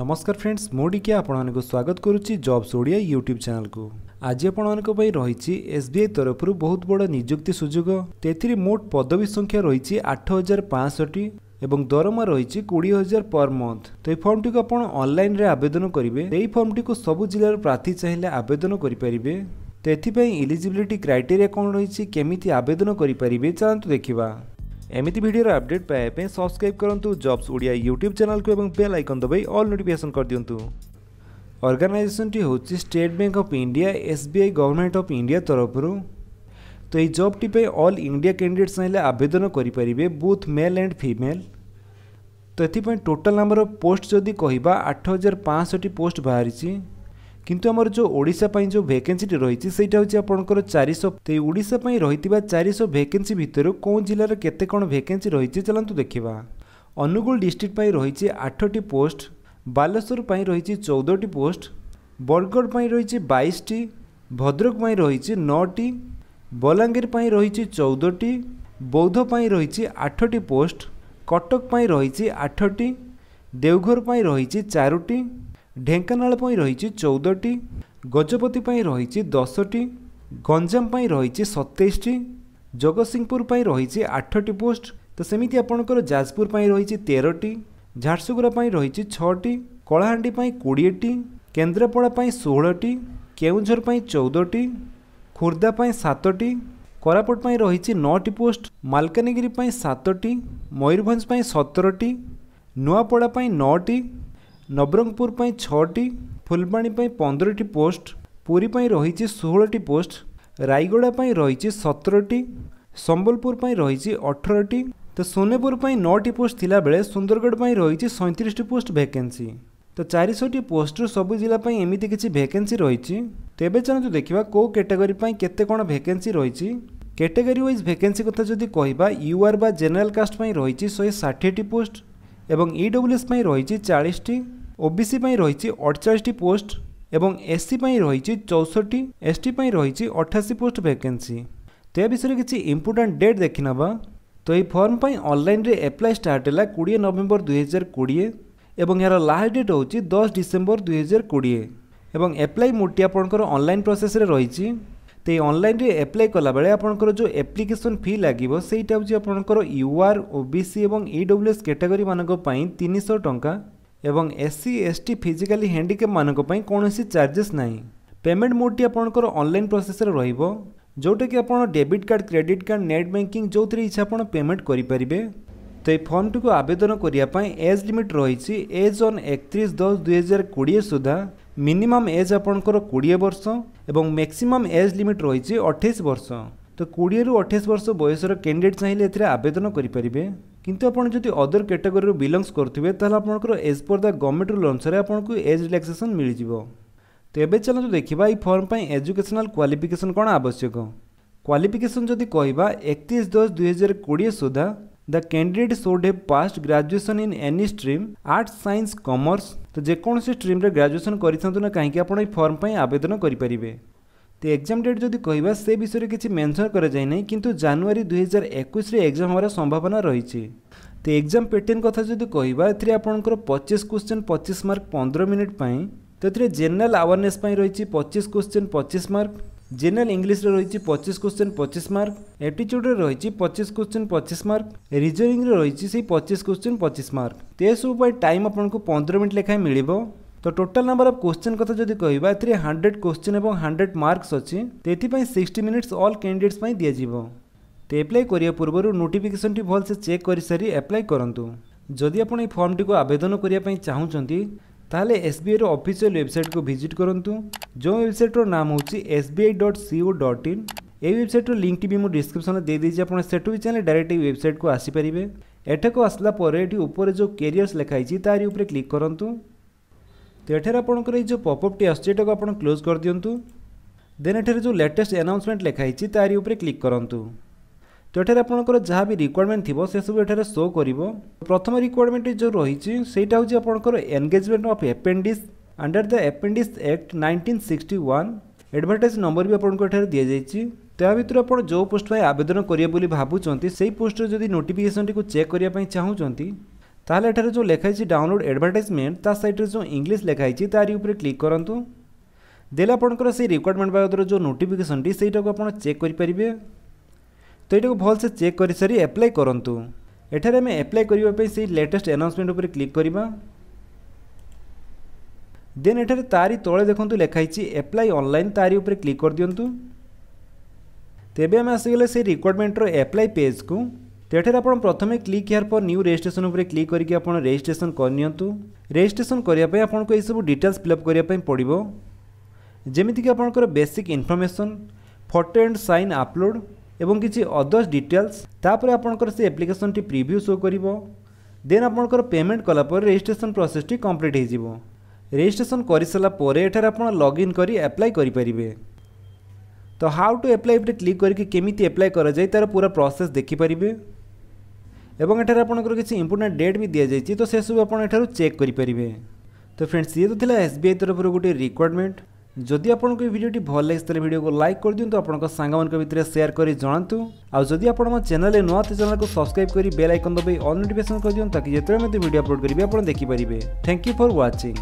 নমস্কার ফ্রেন্ডস ମୁଁ ଡିକେ ଆପଣମାନଙ୍କୁ ସ୍ୱାଗତ କରୁଛି ଜବ୍ସ ଓଡ଼ିଆ ୟୁଟ୍ୟୁବ୍ ଚ୍ୟାନେଲକୁ ଆଜି ଆପଣମାନଙ୍କ ପାଇଁ ରହିଛି ଏସ୍ବିଆଇ ତରଫରୁ ବହୁତ ବଡ଼ ନିଯୁକ୍ତି ସୁଯୋଗ ସେଥିରେ ମୋଟ ପଦବୀ ସଂଖ୍ୟା ରହିଛି ଆଠ ହଜାର ପାଞ୍ଚଶହଟି এবং দরমা রয়েছে কোড়ি হাজার পর মন্থ তো এই ফর্মটিকে আপনার অনলাইনে আবেদন করবে এই ফর্মটি সবু জেলার প্রার্থী চাইলে আবেদন করে পারিবে তো এথিপাই ইলিজিবিলিটি ক্রাইটেরিয়া কম রয়েছে কেমিতি আবেদন করে পারিবে চালু দেখা ଏମିତି ଭିଡ଼ିଓର ଅପଡେଟ୍ ପାଇବା ପାଇଁ ସବସ୍କ୍ରାଇବ୍ କରନ୍ତୁ ଜବ୍ସ ଓଡ଼ିଆ ୟୁଟ୍ୟୁବ୍ ଚ୍ୟାନେଲକୁ ଏବଂ ବେଲ୍ ଆଇକନ୍ ଦବାଇ ଅଲ୍ ନୋଟିଫିକେସନ୍ କରିଦିଅନ୍ତୁ ଅର୍ଗାନାଇଜେସନଟି ହେଉଛି State Bank of India S B I government of India ତରଫରୁ ତ ଏହି ଜବ୍ଟି ପାଇଁ ଅଲ୍ ଇଣ୍ଡିଆ କ୍ୟାଣ୍ଡିଡେଟ୍ ଚାହିଁଲେ ଆବେଦନ କରିପାରିବେ ବୁଥ୍ ମେଲ୍ ଆଣ୍ଡ ଫିମେଲ୍ ତ ଏଥିପାଇଁ ଟୋଟାଲ୍ ଆମର ପୋଷ୍ଟ ଯଦି କହିବା ଆଠ ହଜାର ପାଞ୍ଚଶହଟି ପୋଷ୍ଟ ବାହାରିଛି କିନ୍ତୁ ଆମର ଯେଉଁ ଓଡ଼ିଶା ପାଇଁ ଯେଉଁ ଭେକେନ୍ସିଟି ରହିଛି ସେଇଟା ହେଉଛି ଆପଣଙ୍କର ଚାରିଶହ ତ ଓଡ଼ିଶା ପାଇଁ ରହିଥିବା ଚାରିଶହ ଭେକେନ୍ସି ଭିତରୁ କେଉଁ ଜିଲ୍ଲାରେ କେତେ କ'ଣ ଭେକେନ୍ସି ରହିଛି ଚାଲନ୍ତୁ ଦେଖିବା ଅନୁଗୁଳ ଡିଷ୍ଟ୍ରିକ୍ଟ ପାଇଁ ରହିଛି ଆଠଟି ପୋଷ୍ଟ ବାଲେଶ୍ୱର ପାଇଁ ରହିଛି ଚଉଦଟି ପୋଷ୍ଟ ବରଗଡ଼ ପାଇଁ ରହିଛି ବାଇଶଟି ଭଦ୍ରକ ପାଇଁ ରହିଛି ନଅଟି ବଲାଙ୍ଗୀର ପାଇଁ ରହିଛି ଚଉଦଟି ବୌଦ୍ଧ ପାଇଁ ରହିଛି ଆଠଟି ପୋଷ୍ଟ କଟକ ପାଇଁ ରହିଛି ଆଠଟି ଦେଓଘର ପାଇଁ ରହିଛି ଚାରୋଟି ଢେଙ୍କାନାଳ ପାଇଁ ରହିଛି ଚଉଦଟି ଗଜପତି ପାଇଁ ରହିଛି ଦଶଟି ଗଞ୍ଜାମ ପାଇଁ ରହିଛି ସତେଇଶଟି ଜଗତସିଂହପୁର ପାଇଁ ରହିଛି ଆଠଟି ପୋଷ୍ଟ ତ ସେମିତି ଆପଣଙ୍କର ଯାଜପୁର ପାଇଁ ରହିଛି ତେରଟି ଝାରସୁଗୁଡ଼ା ପାଇଁ ରହିଛି ଛଅଟି କଳାହାଣ୍ଡି ପାଇଁ କୋଡ଼ିଏଟି କେନ୍ଦ୍ରାପଡ଼ା ପାଇଁ ଷୋହଳଟି କେଉଁଝର ପାଇଁ ଚଉଦଟି ଖୋର୍ଦ୍ଧା ପାଇଁ ସାତଟି କୋରାପୁଟ ପାଇଁ ରହିଛି ନଅଟି ପୋଷ୍ଟ ମାଲକାନଗିରି ପାଇଁ ସାତଟି ମୟୂରଭଞ୍ଜ ପାଇଁ ସତରଟି ନୂଆପଡ଼ା ପାଇଁ ନଅଟି ନବରଙ୍ଗପୁର ପାଇଁ ଛଅଟି ଫୁଲବାଣୀ ପାଇଁ ପନ୍ଦରଟି ପୋଷ୍ଟ ପୁରୀ ପାଇଁ ରହିଛି ଷୋହଳଟି ପୋଷ୍ଟ ରାୟଗଡ଼ା ପାଇଁ ରହିଛି ସତରଟି ସମ୍ବଲପୁର ପାଇଁ ରହିଛି ଅଠରଟି ତ ସୋନେପୁର ପାଇଁ ନଅଟି ପୋଷ୍ଟ ଥିଲାବେଳେ ସୁନ୍ଦରଗଡ଼ ପାଇଁ ରହିଛି ସଇଁତିରିଶଟି ପୋଷ୍ଟ ଭ୍ୟାକେନ୍ସି ତ ଚାରିଶହଟି ପୋଷ୍ଟରୁ ସବୁ ଜିଲ୍ଲା ପାଇଁ ଏମିତି କିଛି ଭ୍ୟାକେନ୍ସି ରହିଛି ତେବେ ଚାଲନ୍ତୁ ଦେଖିବା କେଉଁ କ୍ୟାଟେଗୋରୀ ପାଇଁ କେତେ କ'ଣ ଭ୍ୟାକେନ୍ସି ରହିଛି କ୍ୟାଟେଗୋରୀ ୱାଇଜ୍ ଭ୍ୟାକେନ୍ସି କଥା ଯଦି କହିବା ୟୁଆର୍ ବା ଜେନେରାଲ କାଷ୍ଟ ପାଇଁ ରହିଛି ଶହେ ଷାଠିଏଟି ପୋଷ୍ଟ ଏବଂ ଇଡବ୍ଲ୍ୟୁଏସ୍ ପାଇଁ ରହିଛି ଚାଳିଶଟି ଓବିସି ପାଇଁ ରହିଛି ଅଠଚାଳିଶଟି ପୋଷ୍ଟ ଏବଂ ଏସ୍ସି ପାଇଁ ରହିଛି ଚଉଷଠି ଏସ୍ଟି ପାଇଁ ରହିଛି ଅଠାଅଶୀ ପୋଷ୍ଟ ଭ୍ୟାକେନ୍ସି ତ ଏ ବିଷୟରେ କିଛି ଇମ୍ପୋର୍ଟାଣ୍ଟ ଡେଟ୍ ଦେଖିନେବା ତ ଏହି ଫର୍ମ ପାଇଁ ଅନଲାଇନ୍ରେ ଆପ୍ଲାଏ ଷ୍ଟାର୍ଟ ହେଲା କୋଡ଼ିଏ ନଭେମ୍ବର ଦୁଇହଜାର କୋଡ଼ିଏ ଏବଂ ଏହାର ଲାଷ୍ଟ ଡେଟ୍ ହେଉଛି ଦଶ ଡିସେମ୍ବର ଦୁଇହଜାର କୋଡ଼ିଏ ଏବଂ ଆପ୍ଲାଏ ମୋଟି ଆପଣଙ୍କର ଅନଲାଇନ୍ ପ୍ରୋସେସ୍ରେ ରହିଛି ତ ଏହି ଅନଲାଇନ୍ରେ ଆପ୍ଲାଏ କଲାବେଳେ ଆପଣଙ୍କର ଯେଉଁ ଆପ୍ଲିକେସନ୍ ଫି ଲାଗିବ ସେଇଟା ହେଉଛି ଆପଣଙ୍କର you R O B C ଏବଂ ଇ ଡବ୍ଲ୍ୟୁ ଏସ୍ କ୍ୟାଟାଗୋରୀମାନଙ୍କ ପାଇଁ ତିନିଶହ ଟଙ୍କା ଏବଂ S C S T physically ହ୍ୟାଣ୍ଡିକ୍ୟାପ୍ମାନଙ୍କ ପାଇଁ କୌଣସି ଚାର୍ଜେସ୍ ନାହିଁ ପେମେଣ୍ଟ ମୋଡ଼ଟି ଆପଣଙ୍କର ଅନଲାଇନ୍ ପ୍ରୋସେସ୍ରେ ରହିବ ଯେଉଁଟାକି ଆପଣ debit card credit card net banking ଯେଉଁଥିରେ ଇଚ୍ଛା ଆପଣ ପେମେଣ୍ଟ କରିପାରିବେ ତ ଏହି ଫର୍ମଟିକୁ ଆବେଦନ କରିବା ପାଇଁ ଏଜ୍ ଲିମିଟ୍ ରହିଛି ଏଜ୍ ଅନ୍ ଏକତିରିଶ ଦଶ ଦୁଇହଜାର କୋଡ଼ିଏ ସୁଦ୍ଧା ମିନିମମ୍ ଏଜ୍ ଆପଣଙ୍କର କୋଡ଼ିଏ ବର୍ଷ ଏବଂ ମ୍ୟାକ୍ସିମମ୍ ଏଜ୍ ଲିମିଟ୍ ରହିଛି ଅଠେଇଶ ବର୍ଷ ତ କୋଡ଼ିଏରୁ ଅଠେଇଶ ବର୍ଷ ବୟସର କ୍ୟାଣ୍ଡିଡେଟ୍ ଚାହିଁଲେ ଏଥିରେ ଆବେଦନ କରିପାରିବେ କିନ୍ତୁ ଆପଣ ଯଦି ଅଦର କ୍ୟାଟେଗୋରୀରୁ ବିଲଙ୍ଗସ୍ କରୁଥିବେ ତାହେଲେ ଆପଣଙ୍କର age per the government rule ଅନୁସାରେ ଆପଣଙ୍କୁ ଏଜ୍ ରିଲାକ୍ସେସନ୍ ମିଳିଯିବ ତ ଏବେ ଚାଲନ୍ତୁ ଦେଖିବା ଏହି ଫର୍ମ ପାଇଁ ଏଜୁକେସନାଲ୍ କ୍ୱାଲିଫିକେସନ୍ କ'ଣ ଆବଶ୍ୟକ କ୍ୱାଲିଫିକେସନ୍ ଯଦି କହିବା ଏକତିରିଶ ଦଶ ଦୁଇହଜାର କୋଡ଼ିଏ ସୁଦ୍ଧା the candidate should have passed graduation in any stream arts science commerce ତ ଯେକୌଣସି ଷ୍ଟ୍ରିମ୍ରେ ଗ୍ରାଜୁଏସନ୍ କରିଥାନ୍ତୁ ନା କାହିଁକି ଆପଣ ଏହି ଫର୍ମ ପାଇଁ ଆବେଦନ କରିପାରିବେ তো ଏକ୍ଜାମ୍ ଡେଟ୍ ଯଦି କହିବା ସେ ବିଷୟରେ କିଛି ମେନ୍ସନ୍ କରାଯାଇ ନାହିଁ କିନ୍ତୁ ଜାନୁଆରୀ ଦୁଇହଜାର ଏକୋଇଶରେ ଏକ୍ଜାମ୍ ହେବାର ସମ୍ଭାବନା ରହିଛି ତ ଏକ୍ଜାମ୍ ପେଟର୍ନ କଥା ଯଦି କହିବା ଏଥିରେ ଆପଣଙ୍କର ପଚିଶ କ୍ୱେଶ୍ଚନ୍ ପଚିଶ ମାର୍କ ପନ୍ଦର ମିନିଟ୍ ପାଇଁ ତ ଏଥିରେ ଜେନେରାଲ୍ ଆୱାରନେସ୍ ପାଇଁ ରହିଛି ପଚିଶ କ୍ୱେଶ୍ଚନ୍ ପଚିଶ ମାର୍କ জেনারেল ইংলিশে রয়েছে পঁচিশ কোশ্চেন পঁচিশ মার্ক অ্যাটিচ্যুডে রয়েছে পঁচিশ কোশ্চেন পঁচিশ মার্ক রিজনিংরে রয়েছে সেই পঁচিশ কোশ্চেন পঁচিশ মার্ক তেসবু টাইম আপনার পনেরো মিনিট লেখায় মিলব তো টোটাল নম্বর অফ কোশ্চেন কথা যদি কহবা এতে হান্ড্রেড কোশ্চেন এবং হান্ড্রেড মার্কস অছি তো এপাই সিক্সটি মিনিটস অল ক্যান্ডিডেটস দিয়াযিব তো এপ্লাই করা পূর্ব নোটিফিকেসনটি ভালসে চেক করে সারি এপ্লাই করতু যদি আপনার এই ফর্মটি আবেদন করা চাহুমান তাহলে এসবিআইর অফিসিয়াল ওয়েবসাইটকে ভিজিট করতু যে ওয়েবসাইটর নাম হচ্ছে SBI dot co dot in এই ওয়েবসাইটর লিঙ্কটি বি ডিসক্রিপশন দিয়ে দিয়েছি আপনার সেটু বি চাইলে ডাইরেক্ট এই ওয়েবসাইটকে আসিপারে এঠাক আসলা পরে এটি উপরে যে কেরিয়র্স লেখা হয়েছে তার উপরে ক্লিক করতু तो यार आपंकर जो पपअपटी आसूक आप क्लोज कर दिंतु देन एठार जो लेटेस्ट एनाउन्समेंट लिखाई तारी उपर क्लिक करूँ तो यार आपंकर जहाँ भी रिक्वयरमेंट थी से सब एठार शो कर प्रथम रिक्वयरमेंट जो रही से आपंकर engagement of apprentices under the apprentices act nineteen sixty one advertise number भी आपको एठार दी जाइए ତା ଭିତରୁ ଆପଣ ଯେଉଁ ପୋଷ୍ଟ ପାଇଁ ଆବେଦନ କରିବେ ବୋଲି ଭାବୁଛନ୍ତି ସେହି ପୋଷ୍ଟର ଯଦି ନୋଟିଫିକେସନଟିକୁ ଚେକ୍ କରିବା ପାଇଁ ଚାହୁଁଛନ୍ତି ତାହେଲେ ଏଠାରେ ଯେଉଁ ଲେଖା ହେଇଛି ଡାଉନଲୋଡ଼ ଆଡ଼ଭର୍ଟାଇଜମେଣ୍ଟ ତା ସାଇଟ୍ରେ ଯେଉଁ ଇଂଲିଶ ଲେଖା ହେଇଛି ତାରି ଉପରେ କ୍ଲିକ୍ କରନ୍ତୁ ଦେଲେ ଆପଣଙ୍କର ସେଇ ରିକ୍ୱାରମେଣ୍ଟ ବାବଦର ଯେଉଁ ନୋଟିଫିକେସନଟି ସେଇଟାକୁ ଆପଣ ଚେକ୍ କରିପାରିବେ ତ ଏଇଟାକୁ ଭଲସେ ଚେକ୍ କରିସାରି ଆପ୍ଲାଏ କରନ୍ତୁ ଏଠାରେ ଆମେ ଆପ୍ଲାଏ କରିବା ପାଇଁ ସେଇ ଲେଟେଷ୍ଟ ଆନାଉନ୍ସମେଣ୍ଟ ଉପରେ କ୍ଲିକ୍ କରିବା ଦେନ୍ ଏଠାରେ ତାରି ତଳେ ଦେଖନ୍ତୁ ଲେଖା ହେଇଛି ଆପ୍ଲାଏ ଅନଲାଇନ୍ ତାରି ଉପରେ କ୍ଲିକ୍ କରିଦିଅନ୍ତୁ ତେବେ ଆମେ ଆସିଗଲେ ସେଇ ରିକ୍ୱାରମେଣ୍ଟର ଆପ୍ଲାଏ ପେଜ୍କୁ তেঠে আপনার প্রথমে ক্লিক ইয়ার পর নিউ রেজিষ্ট্রেসন উপরে ক্লিক করি আপনার রেজিষ্ট্রেসন করে নিউ রেজিষ্ট্রেসন করা আপনার এইসব ডিটেলস ফিল আপ করা পড়ব যেমিকি আপনার basic information photo and sign upload এবং কিছু অদর্স ডিটেলস তাপরে আপনার সেই আপ্লিকেসনটি প্রিভিউ শো করব দেন আপনার পেমেন্ট কলাপরে রেজিষ্ট্রেসন প্রসেসটি কমপ্লিট হয়ে যাব রেজিষ্ট্রেসন করে সারা পরে এঠার আপনার লগ ইন করে আপ্লাই করে পারে তো হাউ টু আপ্লাই উপরে ক্লিক করি কেমি আপ্লাই করা যায় তার পুরা প্রসেস দেখিপারে এবং এখানে আপনার কিছু ইম্পর্টাট ডেট বি দিয়ে যাই তো সেসব আপনার এখানে চেক করে পারে তো ফ্রেন্ডস ইয়ে তো লা এসবিআই তরফর গোটি রিকোয়ারমেন্ট যদি আপনার এই ভিডিওটি ভাল লাগে তাহলে ভিডিওকে লাইক করে দিও আপনার সাংমানক ভিতরে সেয়ার করে জনাতু আদি আপনার আমার চ্যানেলে নয় তো চ্যানেলকে সবসক্রাইব করে বেল আইকন দেবে অল নোটিফিকেশন করে দিও তাকে যেতে আমি ভিডিও আপলোড করি আপনার দেখিপারে থ্যাংক ইউ ফর ওয়াচিং